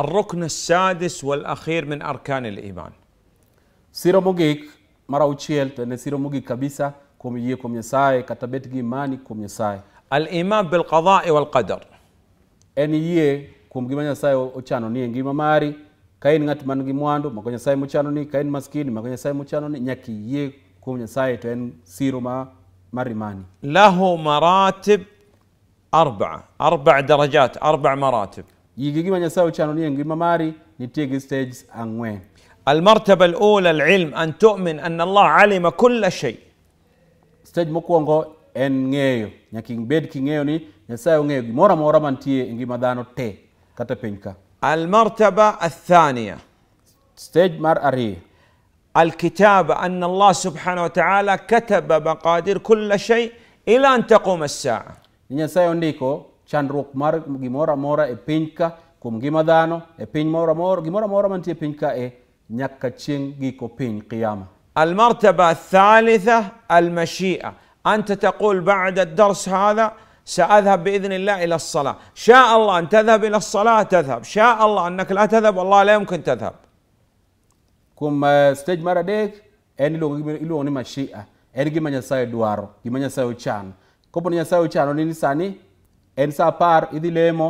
الركن السادس والأخير من أركان الإيمان سيرو موغيك مرا وشيل تواني سيرو موغيك كبيسة كوم يي كوم يساي كتبت جيماني كوم يساي الإيمان بالقضاء والقدر أني يي كوم جيمان يساي وشانو ني جيما ماري كاين نغات من جيمواندو مكوني يساي مچانو ني كاين مسكين مكوني يساي مچانو ني نيكي يي كوم يساي تواني سيرو ما ماري ماني له مراتب أربعة أربع درجات أربع مراتب يجي من يساوي شانوني ينجي ماري نتيجي ستيجز أنوين المرتبة الأولى العلم أن تؤمن أن الله علم كل شيء ستيج مكوانغو أن نيو نكين بيد كين نيو ني يساوي نيو مورا مورا من تي ينجي مدانو تي كتا بينكا المرتبة الثانية ستيج مار أري الكتاب أن الله سبحانه وتعالى كتب مقادير كل شيء إلى أن تقوم الساعة نيساوي نيكو chandruok mar gimoro amora e piny ka kuom ngima dhano e piny moro amora gimoro amora mantie piny ka e nyaka chieng' giko piny qiyama المرتبة الثالثة المشيئة أنت تقول بعد الدرس هذا سأذهب بإذن الله إلى الصلاة شاء الله أن تذهب إلى الصلاة تذهب شاء الله أنك لا تذهب والله لا يمكن تذهب كم ستيج مرة ديك أن إلو مشيئة أن جمع نساء دوارو جمع نساء وشان كم نساء وشان نساني en sa par idhi lemo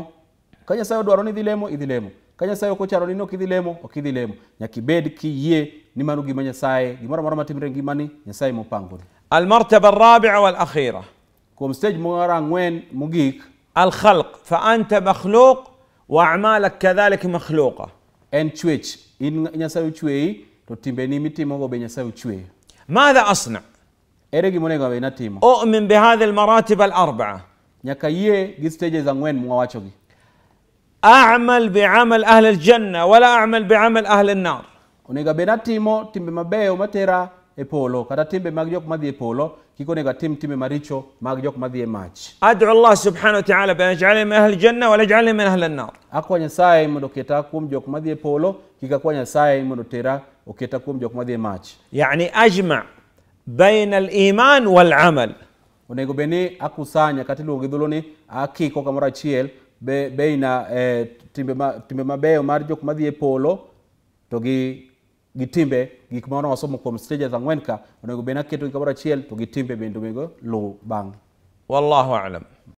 ka nyasaye odwaro ni idhi lemo idhi lemo ka nyasaye ok ocharo ni nok idhi lemo ok idhi lemo nyaka ibed kiyie ni mano gima nyasaye gimoro amora matimre ngimani nyasaye mopangoni almartaba arabia walakhira kuom stage moro ang'wen mogik alkhalq fa anta makhluq wa amalak kadhalik makhluqa en chwech in nyasaye ochweyi to timbeni mitimogo be nyasaye ochweyo madha asna ere gima onego abed natimo umin bihadhi almaratib alarbaa nyaka yie gi stages ang'wen mwawachogi amal biamal ahli ljanna wala amal biamal ahli nnar onego abed atimo timbe mabeyo matera e polo kata timbe mag jok madhi e polo kik onego atim timbe maricho mag jok madhi e mach adu allah subhanahu wa taala be ajalni min ahli ljanna wala ajalni min ahli nar akwa nyasaye mondo oketa kuom jok madhi e polo kik akwa nyasaye mondo tera oketa kuom jok madhi e mach yani ajma bain aliman walamal onego bed ni akusanya kata iluongo gi dholo ni akiko kamoro achiel be, be ina eh, timbe, ma, timbe mabeyo mar jok madhi e polo to gi gi timbe gik ma wanawasomo kuom stages ang'wen ka onego bed ni aketogi kamoro achiel to gi timbe bende onego luw bang' wallahu alam